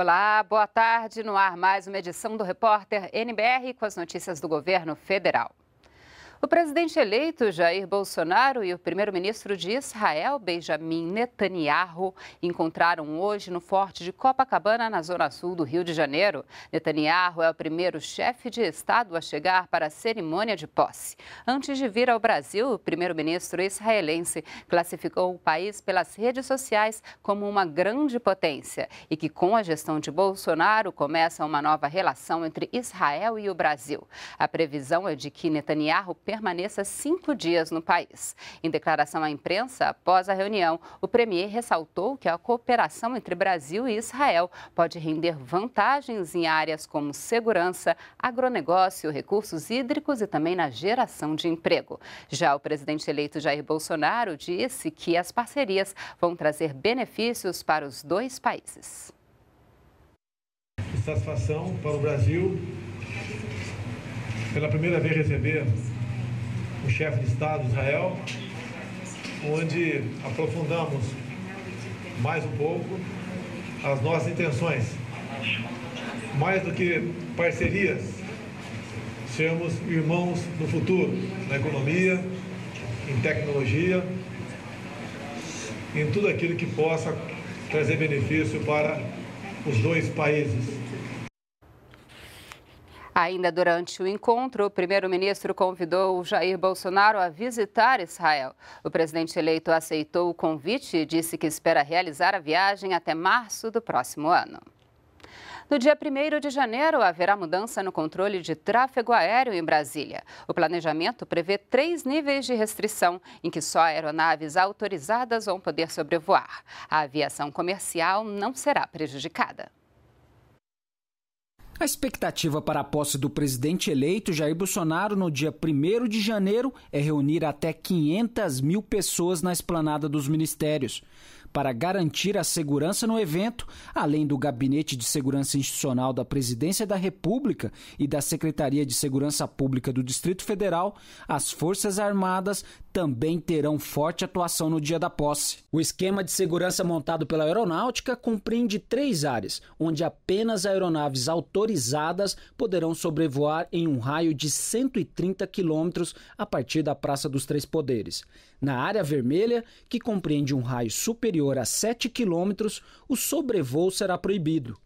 Olá, boa tarde. No ar mais uma edição do Repórter NBR com as notícias do governo federal. O presidente eleito Jair Bolsonaro e o primeiro-ministro de Israel, Benjamin Netanyahu, encontraram hoje no forte de Copacabana, na zona sul do Rio de Janeiro. Netanyahu é o primeiro chefe de Estado a chegar para a cerimônia de posse. Antes de vir ao Brasil, o primeiro-ministro israelense classificou o país pelas redes sociais como uma grande potência e que, com a gestão de Bolsonaro, começa uma nova relação entre Israel e o Brasil. A previsão é de que Netanyahu permaneça cinco dias no país. Em declaração à imprensa, após a reunião, o premier ressaltou que a cooperação entre Brasil e Israel pode render vantagens em áreas como segurança, agronegócio, recursos hídricos e também na geração de emprego. Já o presidente eleito Jair Bolsonaro disse que as parcerias vão trazer benefícios para os dois países. Satisfação para o Brasil, pela primeira vez receber o chefe de Estado de Israel, onde aprofundamos mais um pouco as nossas intenções. Mais do que parcerias, sermos irmãos no futuro, na economia, em tecnologia, em tudo aquilo que possa trazer benefício para os dois países. Ainda durante o encontro, o primeiro-ministro convidou Jair Bolsonaro a visitar Israel. O presidente eleito aceitou o convite e disse que espera realizar a viagem até março do próximo ano. No dia 1 de janeiro, haverá mudança no controle de tráfego aéreo em Brasília. O planejamento prevê três níveis de restrição, em que só aeronaves autorizadas vão poder sobrevoar. A aviação comercial não será prejudicada. A expectativa para a posse do presidente eleito Jair Bolsonaro no dia 1 de janeiro é reunir até 500 mil pessoas na esplanada dos ministérios. Para garantir a segurança no evento, além do Gabinete de Segurança Institucional da Presidência da República e da Secretaria de Segurança Pública do Distrito Federal, as Forças Armadas também terão forte atuação no dia da posse. O esquema de segurança montado pela aeronáutica compreende três áreas, onde apenas aeronaves autorizadas poderão sobrevoar em um raio de 130 quilômetros a partir da Praça dos Três Poderes. Na área vermelha, que compreende um raio superior a 7 quilômetros, o sobrevoo será proibido.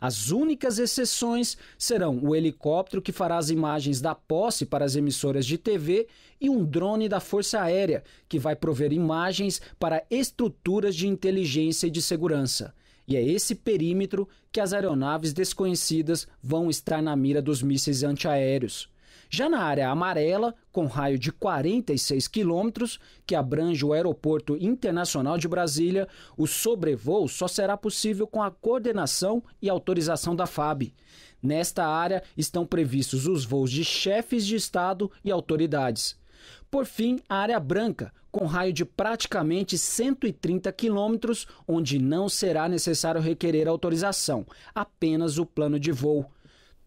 As únicas exceções serão o helicóptero que fará as imagens da posse para as emissoras de TV e um drone da Força Aérea, que vai prover imagens para estruturas de inteligência e de segurança. E é esse perímetro que as aeronaves desconhecidas vão estar na mira dos mísseis antiaéreos. Já na área amarela, com raio de 46 quilômetros, que abrange o Aeroporto Internacional de Brasília, o sobrevoo só será possível com a coordenação e autorização da FAB. Nesta área estão previstos os voos de chefes de Estado e autoridades. Por fim, a área branca, com raio de praticamente 130 quilômetros, onde não será necessário requerer autorização, apenas o plano de voo.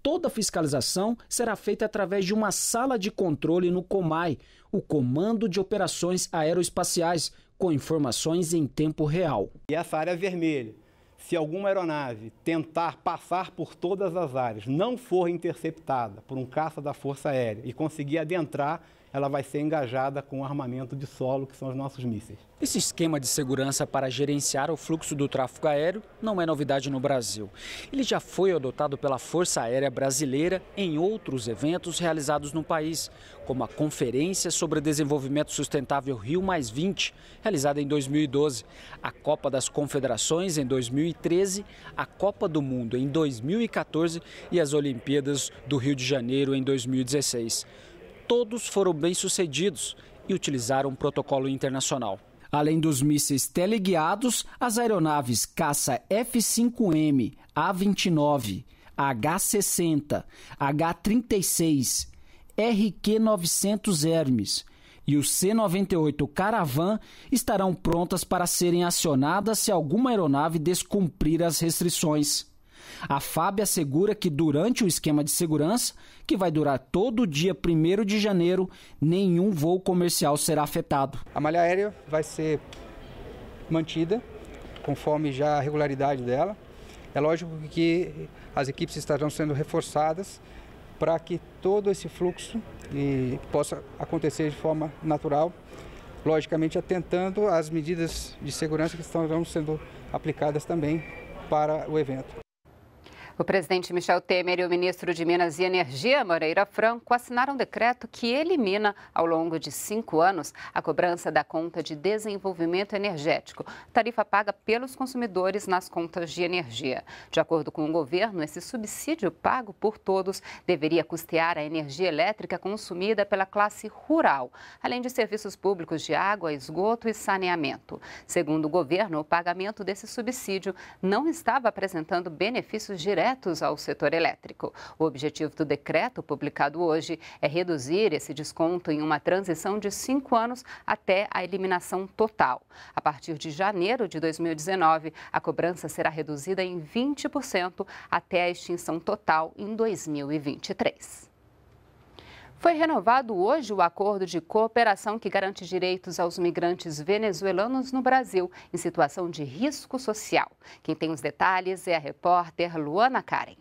Toda fiscalização será feita através de uma sala de controle no COMAI, o Comando de Operações Aeroespaciais, com informações em tempo real. E essa área vermelha, se alguma aeronave tentar passar por todas as áreas, não for interceptada por um caça da Força Aérea e conseguir adentrar ela vai ser engajada com o armamento de solo, que são os nossos mísseis. Esse esquema de segurança para gerenciar o fluxo do tráfego aéreo não é novidade no Brasil. Ele já foi adotado pela Força Aérea Brasileira em outros eventos realizados no país, como a Conferência sobre Desenvolvimento Sustentável Rio Mais 20, realizada em 2012, a Copa das Confederações em 2013, a Copa do Mundo em 2014 e as Olimpíadas do Rio de Janeiro em 2016 todos foram bem-sucedidos e utilizaram um protocolo internacional. Além dos mísseis teleguiados, as aeronaves caça F-5M, A-29, H-60, H-36, RQ-900 Hermes e o C-98 Caravan estarão prontas para serem acionadas se alguma aeronave descumprir as restrições. A FAB assegura que durante o esquema de segurança, que vai durar todo o dia 1 de janeiro, nenhum voo comercial será afetado. A malha aérea vai ser mantida conforme já a regularidade dela. É lógico que as equipes estarão sendo reforçadas para que todo esse fluxo possa acontecer de forma natural, logicamente atentando às medidas de segurança que estarão sendo aplicadas também para o evento. O presidente Michel Temer e o ministro de Minas e Energia, Moreira Franco, assinaram um decreto que elimina, ao longo de cinco anos, a cobrança da conta de desenvolvimento energético, tarifa paga pelos consumidores nas contas de energia. De acordo com o governo, esse subsídio pago por todos deveria custear a energia elétrica consumida pela classe rural, além de serviços públicos de água, esgoto e saneamento. Segundo o governo, o pagamento desse subsídio não estava apresentando benefícios diretos diretos ao setor elétrico. O objetivo do decreto publicado hoje é reduzir esse desconto em uma transição de cinco anos até a eliminação total. A partir de janeiro de 2019, a cobrança será reduzida em 20% até a extinção total em 2023. Foi renovado hoje o acordo de cooperação que garante direitos aos migrantes venezuelanos no Brasil em situação de risco social. Quem tem os detalhes é a repórter Luana Karen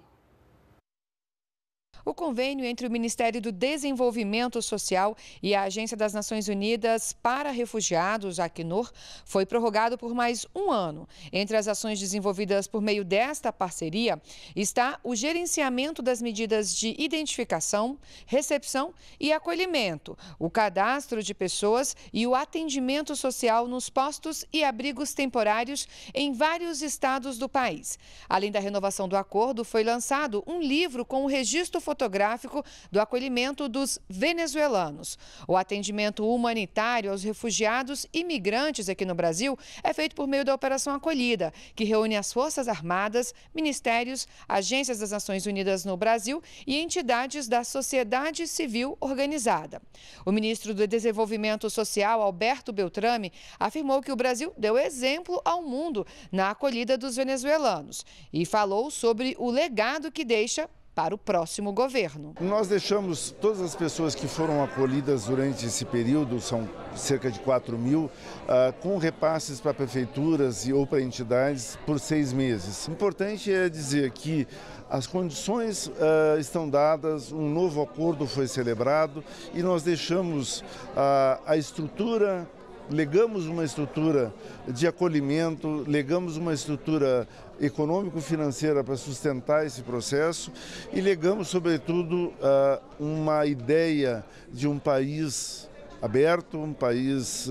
o convênio entre o Ministério do Desenvolvimento Social e a Agência das Nações Unidas para Refugiados, Acnur, foi prorrogado por mais um ano. Entre as ações desenvolvidas por meio desta parceria está o gerenciamento das medidas de identificação, recepção e acolhimento, o cadastro de pessoas e o atendimento social nos postos e abrigos temporários em vários estados do país. Além da renovação do acordo, foi lançado um livro com o registro fotográfico do acolhimento dos venezuelanos. O atendimento humanitário aos refugiados e migrantes aqui no Brasil é feito por meio da Operação Acolhida, que reúne as Forças Armadas, ministérios, agências das Nações Unidas no Brasil e entidades da sociedade civil organizada. O ministro do Desenvolvimento Social, Alberto Beltrame, afirmou que o Brasil deu exemplo ao mundo na acolhida dos venezuelanos e falou sobre o legado que deixa para o próximo governo. Nós deixamos todas as pessoas que foram acolhidas durante esse período, são cerca de 4 mil, ah, com repasses para prefeituras e ou para entidades por seis meses. Importante é dizer que as condições ah, estão dadas, um novo acordo foi celebrado e nós deixamos ah, a estrutura legamos uma estrutura de acolhimento, legamos uma estrutura econômico-financeira para sustentar esse processo e legamos, sobretudo, ah, uma ideia de um país aberto, um país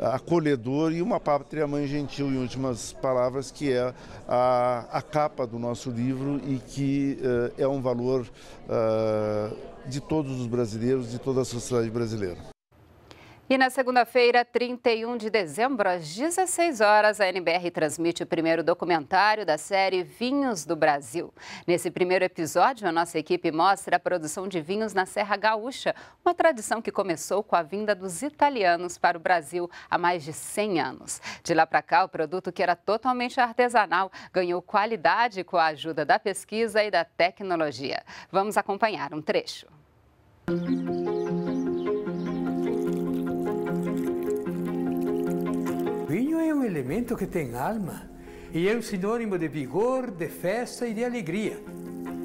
ah, acolhedor e uma pátria mãe gentil, em últimas palavras, que é a, a capa do nosso livro e que ah, é um valor de todos os brasileiros, de toda a sociedade brasileira. E na segunda-feira, 31 de dezembro, às 16 horas, a NBR transmite o primeiro documentário da série Vinhos do Brasil. Nesse primeiro episódio, a nossa equipe mostra a produção de vinhos na Serra Gaúcha, uma tradição que começou com a vinda dos italianos para o Brasil há mais de 100 anos. De lá para cá, o produto que era totalmente artesanal ganhou qualidade com a ajuda da pesquisa e da tecnologia. Vamos acompanhar um trecho. Música elemento que tem alma e é um sinônimo de vigor, de festa e de alegria.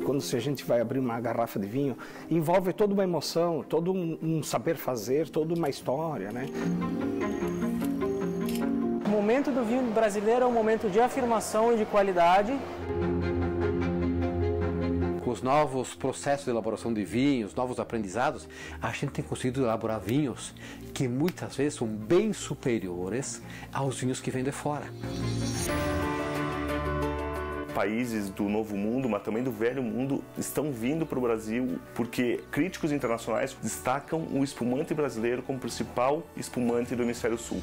Quando a gente vai abrir uma garrafa de vinho, envolve toda uma emoção, todo um, um saber fazer, toda uma história, né? O momento do vinho brasileiro é um momento de afirmação e de qualidade os novos processos de elaboração de vinhos, novos aprendizados, a gente tem conseguido elaborar vinhos que muitas vezes são bem superiores aos vinhos que vêm de fora. Países do novo mundo, mas também do velho mundo, estão vindo para o Brasil porque críticos internacionais destacam o espumante brasileiro como principal espumante do hemisfério sul.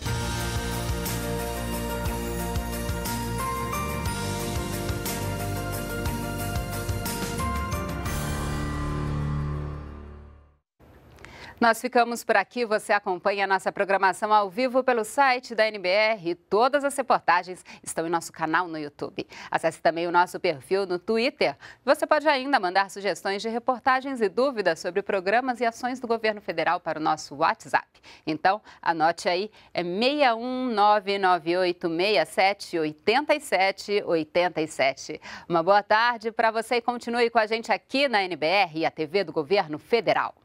Nós ficamos por aqui. Você acompanha nossa programação ao vivo pelo site da NBR. Todas as reportagens estão em nosso canal no YouTube. Acesse também o nosso perfil no Twitter. Você pode ainda mandar sugestões de reportagens e dúvidas sobre programas e ações do governo federal para o nosso WhatsApp. Então, anote aí, é 61998678787. Uma boa tarde para você e continue com a gente aqui na NBR e a TV do Governo Federal.